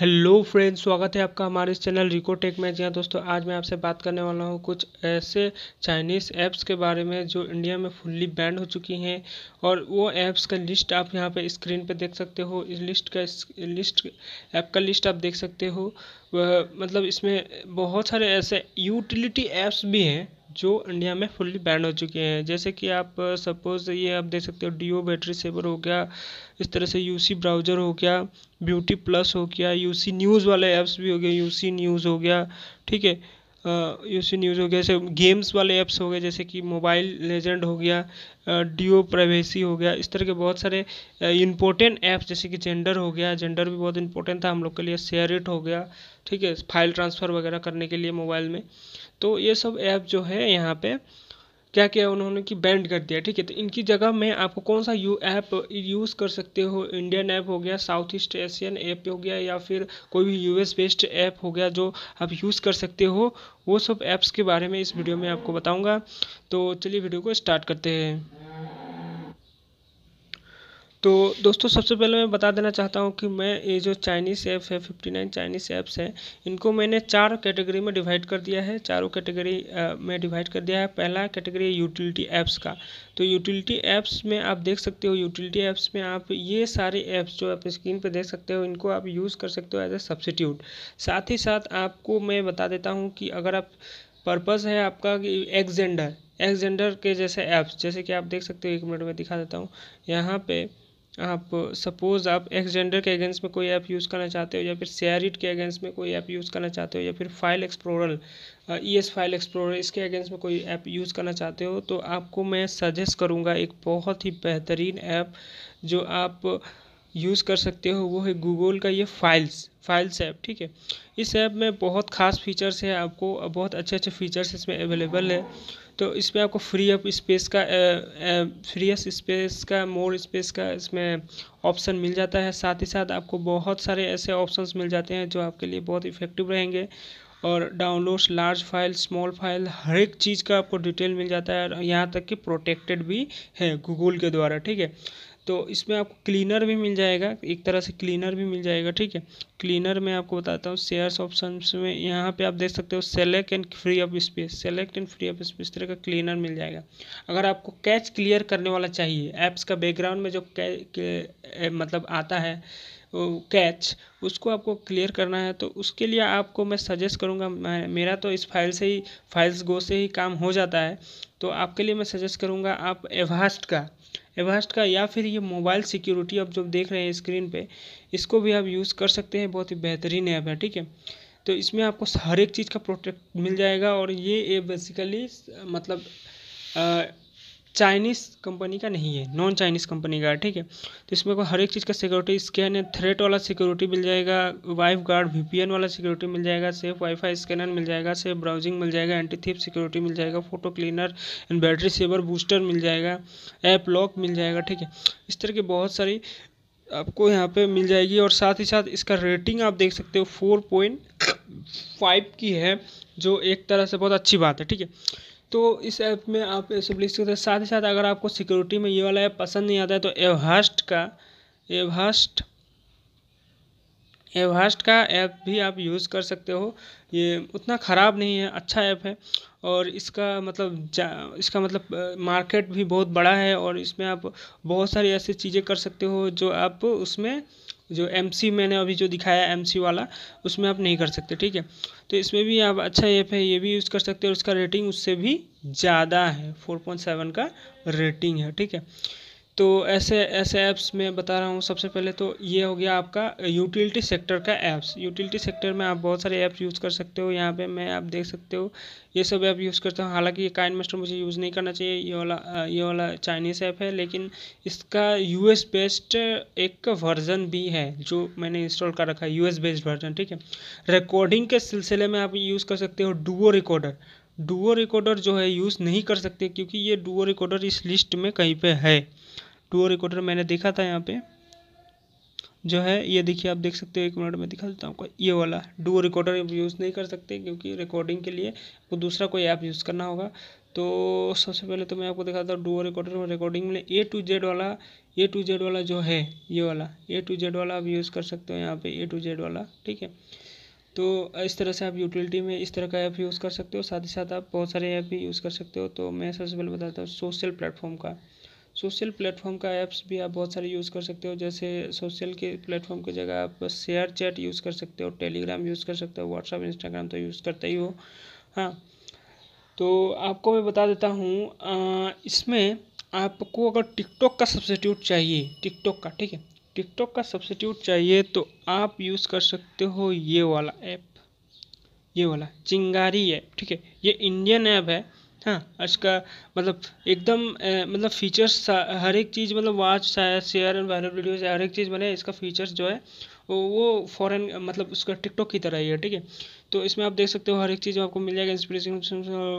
Hello friends स्वागत है आपका हमारे इस चैनल रिको टेक में जी हाँ दोस्तों आज मैं आपसे बात करने वाला हूँ कुछ ऐसे चाइनीज़ ऐप्स के बारे में जो इंडिया में फुल्ली बैंड हो चुकी हैं और वो ऐप्स का लिस्ट आप यहाँ पे स्क्रीन पे देख सकते हो इस लिस्ट का इस लिस्ट ऐप का लिस्ट आप देख सकते हो मतलब इसमें बहुत सारे ऐसे यूटिलिटी ऐप्स भी हैं जो इंडिया में फुल्ली बैन हो चुके हैं जैसे कि आप सपोज़ uh, ये आप देख सकते हो डीओ बैटरी सेवर हो गया इस तरह से यूसी ब्राउज़र हो गया ब्यूटी प्लस हो गया यूसी न्यूज़ वाले ऐप्स भी हो गए यूसी न्यूज़ हो गया ठीक है जैसे न्यूज़ हो गया जैसे गेम्स वाले ऐप्स हो गए जैसे कि मोबाइल लेजेंड हो गया डिओ प्राइवेसी हो गया इस तरह के बहुत सारे इंपॉर्टेंट ऐप्स जैसे कि जेंडर हो गया जेंडर भी बहुत इंपॉर्टेंट था हम लोग के लिए शेयर इट हो गया ठीक है फाइल ट्रांसफ़र वगैरह करने के लिए मोबाइल में तो ये सब ऐप जो है यहाँ पर क्या किया उन्होंने कि बैंड कर दिया ठीक है तो इनकी जगह में आपको कौन सा यू ऐप यूज़ कर सकते हो इंडियन ऐप हो गया साउथ ईस्ट एशियन ऐप हो गया या फिर कोई भी यूएस बेस्ड ऐप हो गया जो आप यूज़ कर सकते हो वो सब ऐप्स के बारे में इस वीडियो में आपको बताऊंगा तो चलिए वीडियो को स्टार्ट करते हैं तो दोस्तों सबसे पहले मैं बता देना चाहता हूँ कि मैं ये जो चाइनीज़ ऐप है फिफ्टी नाइन चाइनीज़ ऐप्स हैं इनको मैंने चार कैटेगरी में डिवाइड कर दिया है चारों कैटेगरी में डिवाइड कर दिया है पहला कैटेगरी यूटिलिटी ऐप्स का तो यूटिलिटी ऐप्स में आप देख सकते हो यूटिलिटी ऐप्स में आप ये सारे ऐप्स जो आप स्क्रीन पर देख सकते हो इनको आप यूज़ कर सकते हो एज ए सब्सिट्यूट साथ ही साथ आपको मैं बता देता हूँ कि अगर आप पर्पज़ है आपका कि एक्जेंडर एक्जेंडर के जैसे ऐप्स जैसे कि आप देख सकते हो एक मिनट में दिखा देता हूँ यहाँ पे आप सपोज़ आप एक्स जेंडर के अगेंस्ट में कोई ऐप यूज़ करना चाहते हो या फिर सेयरिट के अगेंस्ट में कोई ऐप यूज़ करना चाहते हो या फिर file explorer E S file explorer इसके अगेंस्ट में कोई ऐप यूज़ करना चाहते हो तो आपको मैं सजेस्ट करूँगा एक बहुत ही बेहतरीन ऐप जो आप यूज़ कर सकते हो वो है गूगल का ये फाइल्स फाइल्स ऐप ठीक है इस ऐप में बहुत खास फीचर्स है आपको बहुत अच्छे अच्छे फीचर्स इसमें अवेलेबल है तो इसमें आपको फ्री अप स्पेस का फ्री अप स्पेस का मोर स्पेस का इसमें ऑप्शन मिल जाता है साथ ही साथ आपको बहुत सारे ऐसे ऑप्शंस मिल जाते हैं जो आपके लिए बहुत इफ़ेक्टिव रहेंगे और downloads large file small file हर एक चीज़ का आपको डिटेल मिल जाता है और यहाँ तक कि प्रोटेक्टेड भी है गूगल के द्वारा ठीक है तो इसमें आपको क्लीनर भी मिल जाएगा एक तरह से क्लीनर भी मिल जाएगा ठीक है क्लीनर में आपको बताता हूँ शेयर्स ऑप्शन में यहाँ पे आप देख सकते हो select and free off space select and free off space तरह का क्लीनर मिल जाएगा अगर आपको कैच क्लियर करने वाला चाहिए ऐप्स का बैकग्राउंड में जो कै मतलब आता है कैच उसको आपको क्लियर करना है तो उसके लिए आपको मैं सजेस्ट करूँगा मेरा तो इस फाइल से ही फाइल्स गो से ही काम हो जाता है तो आपके लिए मैं सजेस्ट करूँगा आप एवास्ट का एवास्ट का या फिर ये मोबाइल सिक्योरिटी आप जो देख रहे हैं स्क्रीन पे इसको भी आप यूज़ कर सकते हैं बहुत ही बेहतरीन ऐप है ठीक है तो इसमें आपको हर एक चीज़ का प्रोटेक्ट मिल जाएगा और ये ये बेसिकली मतलब चाइनीज़ कंपनी का नहीं है नॉन चाइनीज़ कंपनी का ठीक है तो इसमें को हर एक चीज़ का सिक्योरिटी स्कैन है थ्रेट वाला सिक्योरिटी मिल जाएगा वाइफ गार्ड वी वाला सिक्योरिटी मिल जाएगा सेफ वाईफाई स्कैनर मिल जाएगा सेफ ब्राउजिंग मिल जाएगा एंटी थीप सिक्योरिटी मिल जाएगा photo cleaner and battery saver booster मिल जाएगा ऐप लॉक मिल जाएगा ठीक है इस तरह की बहुत सारी आपको यहाँ पे मिल जाएगी और साथ ही साथ इसका रेटिंग आप देख सकते हो फोर पॉइंट फाइव की है जो एक तरह से बहुत अच्छी बात है ठीक है तो इस ऐप में आप सब लिख सकते हैं साथ ही साथ अगर आपको सिक्योरिटी में ये वाला ऐप पसंद नहीं आता है तो एवहास्ट का एवहास्ट एवहास्ट का ऐप भी आप यूज़ कर सकते हो ये उतना ख़राब नहीं है अच्छा ऐप है और इसका मतलब इसका मतलब मार्केट भी बहुत बड़ा है और इसमें आप बहुत सारी ऐसी चीज़ें कर सकते हो जो आप उसमें जो एम सी मैंने अभी जो दिखाया एम सी वाला उसमें आप नहीं कर सकते ठीक है तो इसमें भी आप अच्छा ऐप है ये भी यूज़ कर सकते हैं उसका रेटिंग उससे भी ज़्यादा है फोर पॉइंट सेवन का रेटिंग है ठीक है तो ऐसे ऐसे ऐप्स में बता रहा हूँ सबसे पहले तो ये हो गया आपका यूटिलिटी सेक्टर का ऐप्स यूटिलिटी सेक्टर में आप बहुत सारे ऐप्स यूज़ कर सकते हो यहाँ पे मैं आप देख सकते हो ये सब ऐप यूज़ करता हूँ हालांकि ये काइन मास्टर मुझे यूज़ नहीं करना चाहिए ये वाला ये वाला चाइनीज़ ऐप है लेकिन इसका यू एस बेस्ड एक वर्जन भी है जो मैंने इंस्टॉल कर रखा है यू एस बेस्ड वर्जन ठीक है रिकॉर्डिंग के सिलसिले में आप यूज़ कर सकते हो डुओ रिकॉर्डर डुओ रिकॉर्डर जो है यूज़ नहीं कर सकते क्योंकि ये डुओ रिकॉर्डर इस लिस्ट में कहीं पर है टू रिकॉर्डर मैंने देखा था यहाँ पे जो है ये देखिए आप देख सकते हो एक मिनट में दिखा देता हूँ आपको ये वाला डू रिकॉर्डर यूज़ नहीं कर सकते क्योंकि रिकॉर्डिंग के लिए आपको दूसरा कोई ऐप यूज़ करना होगा तो सबसे पहले तो मैं आपको दिखाता हूँ डू रिकॉर्डर में रिकॉर्डिंग में ए टू जेड वाला ए टू जेड वाला जो है ये वाला ए टू जेड वाला आप यूज़ कर सकते हो यहाँ पे ए टू जेड वाला ठीक है तो इस तरह से आप यूटिलिटी में इस तरह का ऐप यूज़ कर सकते हो साथ ही साथ आप बहुत सारे ऐप भी यूज़ कर सकते हो तो मैं सबसे पहले बताता हूँ सोशल प्लेटफॉर्म का सोशल प्लेटफॉर्म का ऐप्स भी आप बहुत सारे यूज़ कर सकते हो जैसे सोशल के प्लेटफॉर्म की जगह आप शेयर चैट यूज़ कर सकते हो टेलीग्राम यूज़ कर सकते हो व्हाट्सअप इंस्टाग्राम तो यूज़ करते ही हो हाँ तो आपको मैं बता देता हूँ इसमें आपको अगर टिकटॉक का सब्सिट्यूट चाहिए टिकटॉक का ठीक है टिकटॉक का सब्सिट्यूट चाहिए तो आप यूज़ कर सकते हो ये वाला ऐप ये वाला चिंगारी ऐप ठीक है ये इंडियन ऐप है हाँ, इसका मतलब एकदम मतलब फ़ीचर्स हर एक चीज़ मतलब वॉच, शाय शेयर एंड वायरल वीडियोज़ हर एक चीज़ बने इसका फ़ीचर्स जो है वो फ़ॉरेन मतलब उसका टिकटॉक की तरह ही है, ठीक है? तो इसमें आप देख सकते हो हर एक चीज़ आपको मिल जाएगा इंस्पिरेशन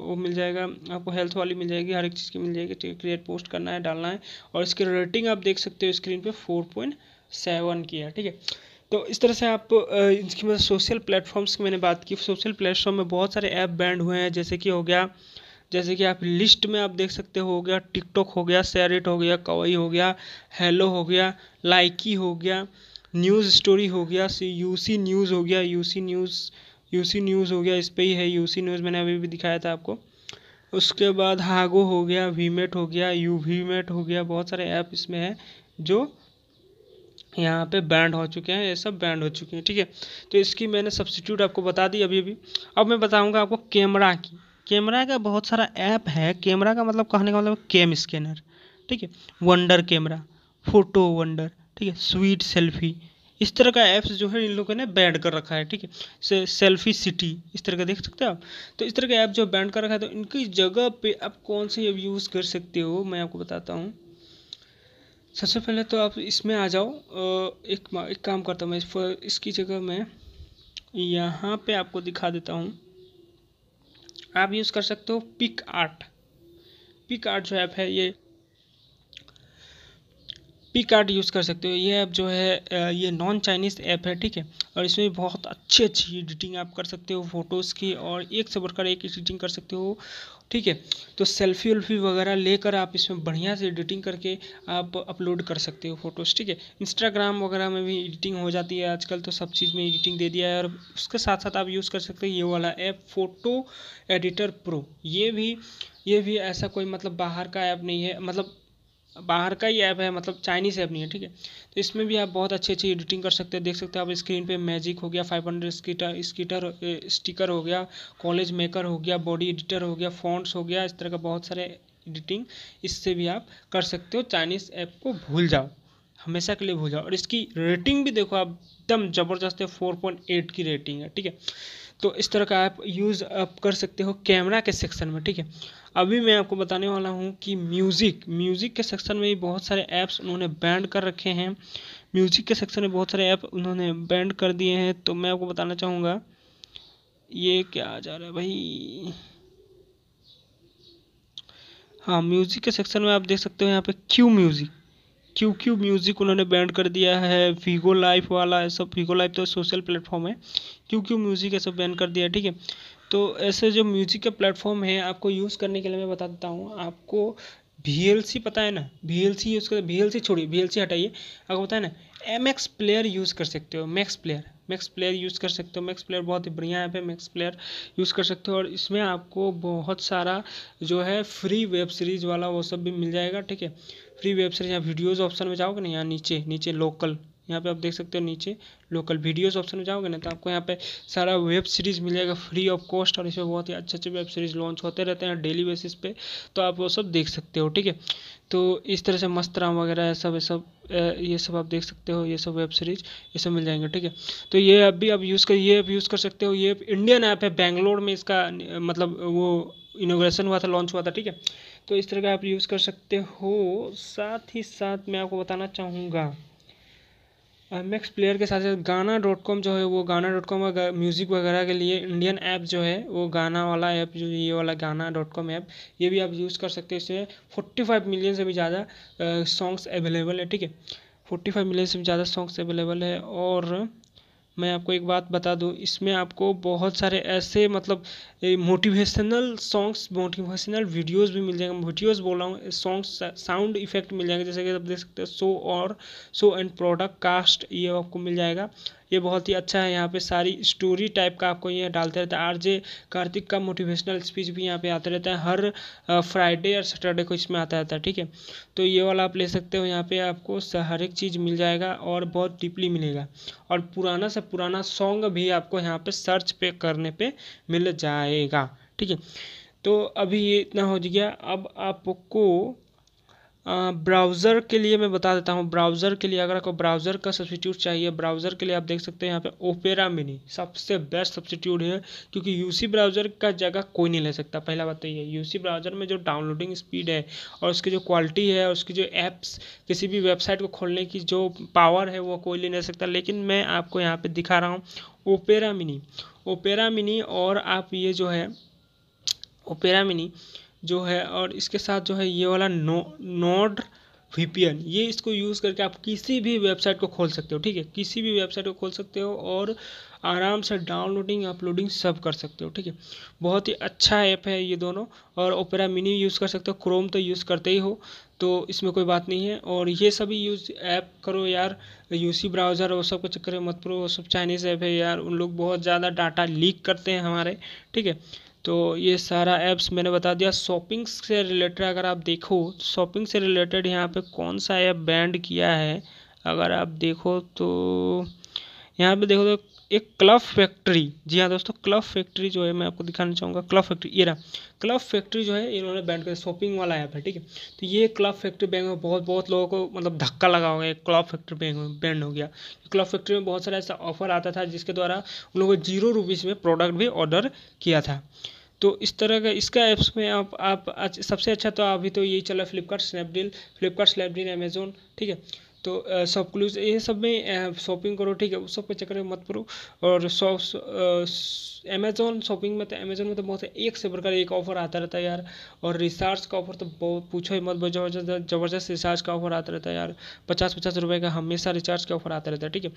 वो मिल जाएगा, आपको हेल्थ वाली मिल जाएगी, हर एक चीज़ की मिल जाएगी, ठीक है? क्रिएट पोस्ट करना है, डालना है और इसकी रेटिंग आप देख सकते हो स्क्रीन पे 4.7 की है, ठीक है? तो इस तरह से आप इसकी मतलब सोशल प्लेटफ़ॉर्म्स की मैंने बात की, सोशल प्लेटफ़ॉर्म में बहुत सारे ऐप बैंड हुए हैं जैसे कि हो गया जैसे कि आप लिस्ट में आप देख सकते हो गया टिकटॉक हो गया सैरिट हो गया कवई हो गया हेलो हो गया लाइकी हो गया न्यूज़ स्टोरी हो गया यू सी न्यूज़ हो गया U C news U C news हो गया इस पर ही है यू सी न्यूज़ मैंने अभी भी दिखाया था आपको उसके बाद हागो हो गया वीमेट हो गया यू वीमेट हो गया बहुत सारे ऐप इसमें हैं जो यहाँ पे बैंड हो चुके हैं ये सब बैंड हो चुके हैं ठीक है तो इसकी मैंने सब्सिट्यूट आपको बता दी अभी अभी अब मैं बताऊँगा आपको कैमरा की कैमरा का बहुत सारा ऐप है कैमरा का मतलब कहने का मतलब कैम स्कैनर ठीक है वंडर कैमरा फोटो वंडर ठीक है स्वीट सेल्फी इस तरह का ऐप्स जो है इन लोगों ने बैंड कर रखा है ठीक है से, सेल्फी सिटी इस तरह का देख सकते हो आप तो इस तरह का ऐप जो बैंड कर रखा है तो इनकी जगह पे आप कौन से ऐप यूज़ कर सकते हो मैं आपको बताता हूँ सबसे पहले तो आप इसमें आ जाओ एक एक काम करता हूँ मैं इसकी जगह मैं यहाँ पे आपको दिखा देता हूँ आप यूज़ कर सकते हो पिक आर्ट पिक आर्ट जो ऐप है ये पी कार्ड यूज़ कर सकते हो ये ऐप जो है ये नॉन चाइनीज़ ऐप है ठीक है और इसमें बहुत अच्छी अच्छी एडिटिंग आप कर सकते हो फ़ोटोज़ की और एक से बढ़कर एक एडिटिंग कर सकते हो ठीक है तो सेल्फी उल्फी वगैरह लेकर आप इसमें बढ़िया से एडिटिंग करके आप अपलोड कर सकते हो फोटोज़ ठीक है इंस्टाग्राम वगैरह में भी एडिटिंग हो जाती है आजकल तो सब चीज़ में एडिटिंग दे दिया है और उसके साथ साथ आप यूज़ कर सकते हो ये वाला ऐप फ़ोटो एडिटर प्रो ये भी ये भी ऐसा कोई मतलब बाहर का ऐप नहीं है मतलब बाहर का ही ऐप है मतलब चाइनीज़ ऐप नहीं है ठीक है तो इसमें भी आप बहुत अच्छी अच्छी एडिटिंग कर सकते हैं देख सकते हैं आप स्क्रीन पे मैजिक हो गया five hundred sticker sticker sticker हो गया कॉलेज मेकर हो गया बॉडी एडिटर हो गया फॉन्ट्स हो गया इस तरह का बहुत सारे एडिटिंग इससे भी आप कर सकते हो चाइनीज़ ऐप को भूल जाओ हमेशा के लिए भूल जाओ और इसकी रेटिंग भी देखो आप एकदम ज़बरदस्त है फोर पॉइंट एट की रेटिंग है ठीक है तो इस तरह का ऐप यूज़ आप कर सकते हो कैमरा के सेक्शन में ठीक है अभी मैं आपको बताने वाला हूँ कि म्यूज़िक म्यूज़िक के सेक्शन में भी बहुत सारे ऐप्स उन्होंने बैंड कर रखे हैं म्यूज़िक के सेक्शन में बहुत सारे ऐप उन्होंने बैंड कर दिए हैं तो मैं आपको बताना चाहूँगा ये क्या आ जा रहा है भाई हाँ म्यूज़िक के सेक्शन में आप देख सकते हो यहाँ पे Q music Q Q music उन्होंने बैंड कर दिया है फीगो लाइफ वाला सब फीगो लाइफ तो सोशल प्लेटफॉर्म है क्यू क्यू म्यूज़िक ये सब बैन कर दिया ठीक है तो ऐसे जो म्यूज़िक के प्लेटफॉर्म है आपको यूज़ करने के लिए मैं बता देता हूँ आपको वी एल सी पता है ना वी एल सी यूज़ कर वी एल सी छोड़िए वी एल सी हटाइए आपको पता है ना एम एक्स प्लेयर यूज़ कर सकते हो max player max player use कर सकते हो मैक्स प्लेयर बहुत ही बढ़िया ऐप है मैक्स प्लेयर यूज़ कर सकते हो और इसमें आपको बहुत सारा जो है फ्री वेब सीरीज़ वाला वो सब भी मिल जाएगा ठीक है फ्री वेब सीरीज यहाँ वीडियोस ऑप्शन में जाओगे ना यहाँ नीचे नीचे लोकल यहाँ पे आप देख सकते हो नीचे लोकल वीडियोस ऑप्शन में जाओगे ना तो आपको यहाँ पे सारा वेब सीरीज मिलेगा फ्री ऑफ कॉस्ट और इसमें बहुत ही अच्छे अच्छे वेब सीरीज लॉन्च होते रहते हैं डेली बेसिस पे तो आप वो सब देख सकते हो ठीक है तो इस तरह से मस्त राम वगैरह सब ये सब ये सब आप देख सकते हो ये सब वेब सीरीज ये सब मिल जाएंगे ठीक है तो ये ऐप भी आप यूज़ कर ये ऐप यूज़ कर सकते हो ये इंडियन ऐप है बैंगलोर में इसका मतलब वो इनोग्रेशन हुआ था लॉन्च हुआ था ठीक है तो इस तरह का आप यूज़ कर सकते हो साथ ही साथ मैं आपको बताना चाहूँगा मैक्स प्लेयर के साथ साथ गाना डॉट कॉम जो है वो गाना डॉट कॉम म्यूज़िक वगैरह के लिए इंडियन ऐप जो है वो गाना वाला ऐप जो ये वाला गाना डॉट कॉम ऐप ये भी आप यूज़ कर सकते हैं इसमें फोर्टी फाइव मिलियन से भी ज़्यादा सॉन्ग्स अवेलेबल है ठीक है फोर्टी फाइव मिलियन से भी ज़्यादा सॉन्ग्स अवेलेबल है और मैं आपको एक बात बता दूं इसमें आपको बहुत सारे ऐसे मतलब मोटिवेशनल सॉन्ग्स मोटिवेशनल वीडियोस भी मिल जाएंगे वीडियोस बोल रहा हूँ सॉन्ग्स साउंड इफेक्ट मिल जाएंगे जैसे कि आप देख सकते हैं सो और सो एंड प्रोडक्ट कास्ट ये आपको मिल जाएगा ये बहुत ही अच्छा है यहाँ पे सारी स्टोरी टाइप का आपको ये डालते रहता है आर जे कार्तिक का मोटिवेशनल स्पीच भी यहाँ पे आता रहता है हर फ्राइडे और सैटरडे को इसमें आता रहता है ठीक है तो ये वाला आप ले सकते हो यहाँ पे आपको हर एक चीज़ मिल जाएगा और बहुत डीपली मिलेगा और पुराना से पुराना सॉन्ग भी आपको यहाँ पे सर्च पे करने पे मिल जाएगा ठीक है तो अभी ये इतना हो गया अब आपको ब्राउज़र के लिए मैं बता देता हूँ ब्राउज़र के लिए अगर आपको ब्राउज़र का सब्सिट्यूट चाहिए ब्राउज़र के लिए आप देख सकते हैं यहाँ पे ओपेरा मिनी सबसे बेस्ट सब्सिट्यूट है क्योंकि यूसी ब्राउज़र का जगह कोई नहीं ले सकता पहला बात तो ये यूसी ब्राउज़र में जो डाउनलोडिंग स्पीड है और उसकी जो क्वालिटी है उसकी जो ऐप्स किसी भी वेबसाइट को खोलने की जो पावर है वो कोई ले सकता लेकिन मैं आपको यहाँ पर दिखा रहा हूँ ओपेरा मिनी ओपेरा मिनी और आप ये जो है ओपेरा मिनी जो है और इसके साथ जो है ये वाला नो नोड वी ये इसको यूज़ करके आप किसी भी वेबसाइट को खोल सकते हो ठीक है किसी भी वेबसाइट को खोल सकते हो और आराम से डाउनलोडिंग अपलोडिंग सब कर सकते हो ठीक है बहुत ही अच्छा ऐप है ये दोनों और ओपेरा मिनी यूज़ कर सकते हो क्रोम तो यूज़ करते ही हो तो इसमें कोई बात नहीं है और ये सभी यूज़ ऐप करो यार यूसी ब्राउज़र वो सब को चक्कर मत पड़ो वो सब चाइनीज़ ऐप है यार उन लोग बहुत ज़्यादा डाटा लीक करते हैं हमारे ठीक है तो ये सारा ऐप्स मैंने बता दिया शॉपिंग से रिलेटेड अगर आप देखो शॉपिंग से रिलेटेड यहाँ पे कौन सा ऐप बैंड किया है अगर आप देखो तो यहाँ पे देखो तो एक क्लब फैक्ट्री जी हाँ दोस्तों क्लब फैक्ट्री जो है मैं आपको दिखाना चाहूँगा क्लब फैक्ट्री ये रहा क्लब फैक्ट्री जो है इन्होंने बैंड कर शॉपिंग वाला ऐप है ठीक है तो ये क्लब फैक्ट्री बैंक में बहुत बहुत लोगों को मतलब धक्का लगा होगा ये क्लब फैक्ट्री बैंक में बैंड हो गया क्लब फैक्ट्री में बहुत सारा ऐसा ऑफर आता था जिसके द्वारा उन लोगों ने जीरो रुपीज़ में प्रोडक्ट भी ऑर्डर किया था तो इस तरह का इसका ऐप्स में आप आप सबसे अच्छा तो अभी तो यही चला Flipkart Snapdeal Flipkart Snapdeal Amazon ठीक है तो शॉपक्लूज ये सब में शॉपिंग करो ठीक है उस सब के चक्कर में मत पड़ो और शॉप अमेजोन शॉपिंग में तो अमेजोन में तो बहुत एक से बढ़कर एक ऑफर आता रहता है यार और रिचार्ज का ऑफर तो बहुत पूछो ही मत जबरदस्त जबरदस्त रिचार्ज का ऑफर आता रहता है यार पचास पचास रुपये का हमेशा रिचार्ज का ऑफर आता रहता है ठीक है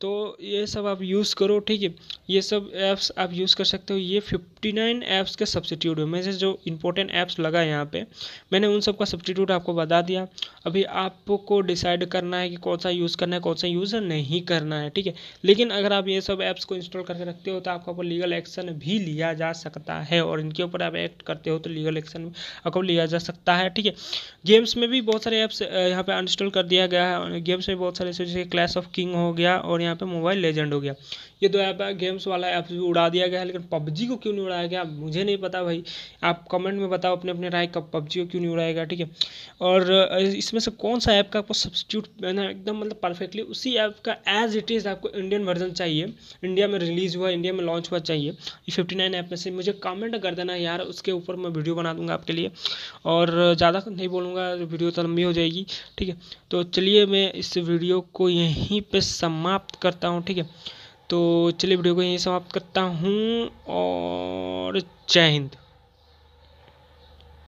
तो ये सब आप यूज़ करो ठीक है ये सब ऐप्स आप यूज़ कर सकते हो ये फिफ्टी नाइन ऐप्स के सब्सिट्यूट है मेरे जो इंपॉर्टेंट ऐप्स लगा है यहाँ पे मैंने उन सब का सब्सिट्यूट आपको बता दिया अभी आपको डिसाइड कर करना है कि कौन सा यूज़ करना है कौन सा यूज़ नहीं करना है ठीक है लेकिन अगर आप ये सब ऐप्स को इंस्टॉल करके रखते हो तो आपके ऊपर लीगल एक्शन भी लिया जा सकता है और इनके ऊपर आप एक्ट करते हो तो लीगल एक्शन आपको लिया जा सकता है ठीक है गेम्स में भी बहुत सारे ऐप्स यहाँ पर अनस्टॉल कर दिया गया है गेम्स में बहुत सारे जैसे क्लैश ऑफ किंग हो गया और यहाँ पर मोबाइल लेजेंड हो गया ये तो ऐप है गेम्स वाला ऐप भी उड़ा दिया गया है लेकिन पबजी को क्यों नहीं उड़ाया गया मुझे नहीं पता भाई आप कमेंट में बताओ अपने अपने राय कब पबजी को क्यों नहीं उड़ाया गया ठीक है और इसमें से कौन सा ऐप का आपको सब्सिट्यूट बना एकदम मतलब परफेक्टली उसी ऐप का एज इट इज़ आपको इंडियन वर्जन चाहिए इंडिया में रिलीज़ हुआ इंडिया में लॉन्च हुआ चाहिए फिफ्टी नाइन ऐप में से मुझे कमेंट कर देना यार उसके ऊपर मैं वीडियो बना दूंगा आपके लिए और ज़्यादा नहीं बोलूँगा वीडियो तो लंबी हो जाएगी ठीक है तो चलिए मैं इस वीडियो को यहीं पे समाप्त करता हूँ ठीक है तो चलिए वीडियो को यहीं समाप्त करता हूँ और जय हिंद